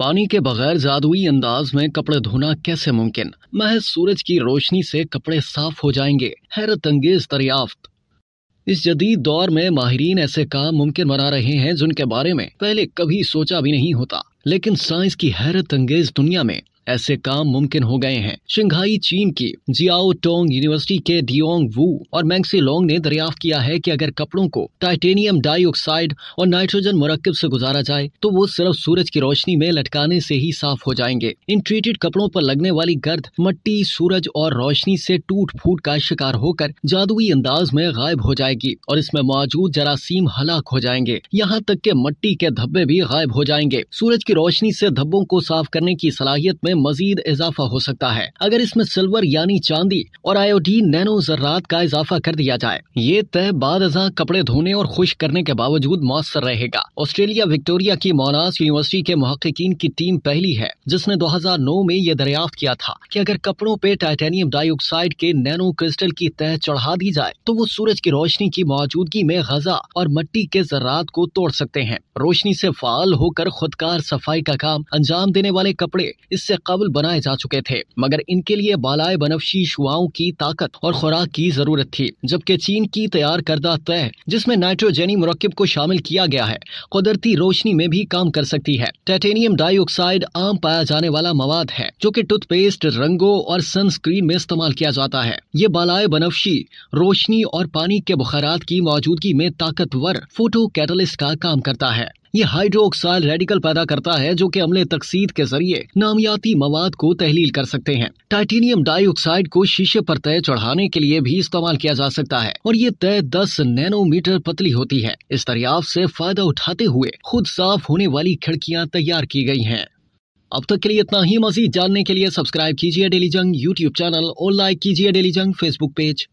पानी के बगैर जादुई अंदाज में कपड़े धोना कैसे मुमकिन महज सूरज की रोशनी से कपड़े साफ हो जाएंगे हैरत अंगेज दरियाफ्त इस जदीद दौर में माहरीन ऐसे काम मुमकिन बना रहे हैं जिनके बारे में पहले कभी सोचा भी नहीं होता लेकिन साइंस की हैरत अंगेज दुनिया में ऐसे काम मुमकिन हो गए हैं शंघाई चीन की जियाओ टोंग यूनिवर्सिटी के डियोंग वू और मैंगसी लोंग ने दरियाफ्त किया है कि अगर कपड़ों को टाइटेनियम डाइऑक्साइड और नाइट्रोजन मुरकब से गुजारा जाए तो वो सिर्फ सूरज की रोशनी में लटकाने से ही साफ हो जाएंगे इन ट्रीटेड कपड़ों पर लगने वाली गर्द मट्टी सूरज और रोशनी से टूट फूट का शिकार होकर जादुई अंदाज में गायब हो जाएगी और इसमें मौजूद जरासीम हलाक हो जाएंगे यहाँ तक के मट्टी के धब्बे भी गायब हो जाएंगे सूरज की रोशनी से धब्बों को साफ करने की सलाहियत में मजीद इजाफा हो सकता है अगर इसमें सिल्वर यानी चांदी और आयोडीन नैनो जर्रात का इजाफा कर दिया जाए ये तय बाद अजा कपड़े धोने और खुश करने के बावजूद मौसर रहेगा ऑस्ट्रेलिया विक्टोरिया की मोनास यूनिवर्सिटी के महकिन की टीम पहली है जिसने दो हजार नौ में ये दरियाफ्त किया था कि अगर कपड़ों पे टाइटेनियम डाइऑक्साइड के नैनो क्रिस्टल की तय चढ़ा दी जाए तो वो सूरज की रोशनी की मौजूदगी में गजा और मट्टी के जरात को तोड़ सकते हैं रोशनी से फाल होकर खुदकार सफाई का काम अंजाम देने वाले कपड़े इससे काबुल बनाए जा चुके थे मगर इनके लिए बालाए बनवशी शुआओं की ताकत और खुराक की जरूरत थी जबकि चीन की तैयार करदा तय जिसमें नाइट्रोजेनी मरकब को शामिल किया गया है कुदरती रोशनी में भी काम कर सकती है टाइटेनियम डाइऑक्साइड आम पाया जाने वाला मवाद है जो की टूथपेस्ट रंगों और सनस्क्रीन में इस्तेमाल किया जाता है ये बालाए बनवशी रोशनी और पानी के बुखारात की मौजूदगी में ताकतवर फोटो कैटलिस्ट का काम करता है ये हाइड्रोक्साइल रेडिकल पैदा करता है जो कि अमले तकसीद के जरिए नामियाती मवाद को तहलील कर सकते हैं टाइटेनियम डाइऑक्साइड को शीशे पर तय चढ़ाने के लिए भी इस्तेमाल किया जा सकता है और ये तय दस नैनोमीटर पतली होती है इस दरियाव से फायदा उठाते हुए खुद साफ होने वाली खिड़कियाँ तैयार की गई है अब तक के लिए इतना ही मजीद जानने के लिए सब्सक्राइब कीजिए डेली जंग यूट्यूब चैनल और लाइक कीजिए डेली जंग फेसबुक पेज